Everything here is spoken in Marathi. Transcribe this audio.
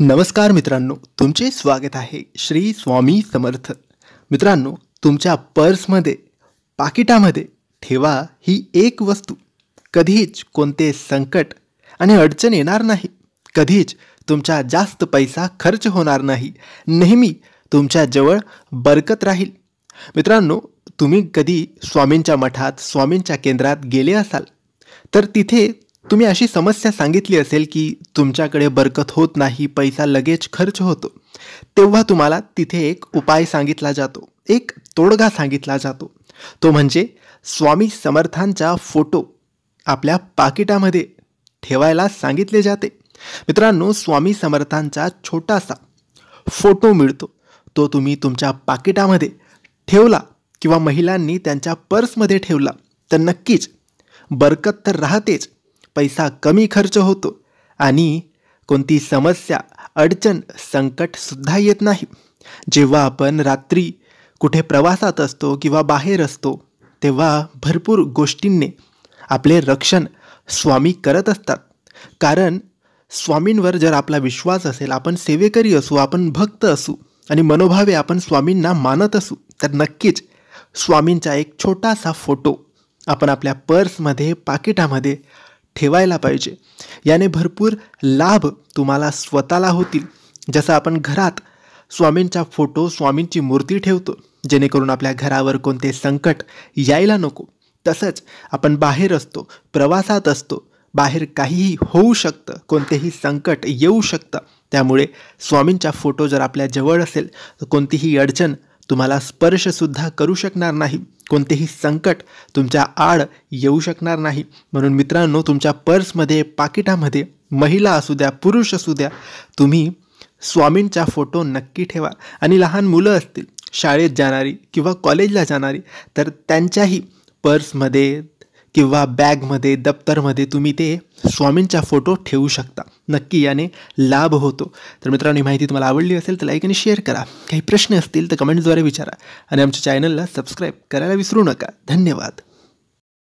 नमस्कार मित्रांनो तुमचे स्वागत आहे श्री स्वामी समर्थ मित्रांनो तुमच्या पर्समध्ये पाकिटामध्ये ठेवा ही एक वस्तू कधीच कोणते संकट आणि अडचण येणार नाही कधीच तुमचा जास्त पैसा खर्च होणार नाही नेहमी तुमच्याजवळ बरकत राहील मित्रांनो तुम्ही कधी स्वामींच्या मठात स्वामींच्या केंद्रात गेले असाल तर तिथे तुम्ही अशी समस्या सांगितली असेल की तुमच्याकडे बरकत होत नाही पैसा लगेच खर्च होतो तेव्हा तुम्हाला तिथे एक उपाय सांगितला जातो एक तोडगा सांगितला जातो तो म्हणजे स्वामी समर्थांचा फोटो आपल्या पाकिटामध्ये ठेवायला सांगितले जाते मित्रांनो स्वामी समर्थांचा छोटासा फोटो मिळतो तो तुम्ही तुमच्या पाकिटामध्ये ठेवला किंवा महिलांनी त्यांच्या पर्समध्ये ठेवला तर नक्कीच बरकत तर राहतेच पैसा कमी खर्च होतो आणि कोणती समस्या अडचण संकटसुद्धा येत नाही जेव्हा आपण रात्री कुठे प्रवासात असतो किंवा बाहेर असतो तेव्हा भरपूर गोष्टींनी आपले रक्षण स्वामी करत असतात कारण स्वामींवर जर आपला विश्वास असेल आपण सेवेकरी असू आपण भक्त असू आणि मनोभावे आपण स्वामींना मानत असू तर नक्कीच स्वामींचा एक छोटासा फोटो आपण आपल्या पर्समध्ये पाकिटामध्ये ठेवायला पाहिजे याने भरपूर लाभ तुम्हाला स्वतःला होतील जसं आपण घरात स्वामींचा फोटो स्वामींची मूर्ती ठेवतो जेणेकरून आपल्या घरावर कोणते संकट यायला नको तसंच आपण बाहेर असतो प्रवासात असतो बाहेर काहीही होऊ शकतं कोणतेही संकट येऊ शकतं त्यामुळे स्वामींचा फोटो जर आपल्या जवळ असेल तर कोणतीही अडचण तुम्हाला स्पर्शसुद्धा करू शकणार नाही कोणतेही संकट तुमच्या आड येऊ शकणार नाही म्हणून मित्रांनो तुमच्या पर्समध्ये पाकिटामध्ये महिला असू द्या पुरुष असू द्या तुम्ही स्वामींचा फोटो नक्की ठेवा आणि लहान मुलं असतील शाळेत जाणारी किंवा कॉलेजला जाणारी तर त्यांच्याही पर्समध्ये किंवा बॅगमध्ये दप्तरमध्ये तुम्ही ते स्वामींचा फोटो ठेवू शकता नक्की याने लाभ होतो तर मित्रांनो माहिती तुम्हाला आवडली असेल तर लाईक आणि शेअर करा काही प्रश्न असतील तर कमेंट्सद्वारे विचारा आणि आमच्या चॅनलला सबस्क्राईब करायला विसरू नका धन्यवाद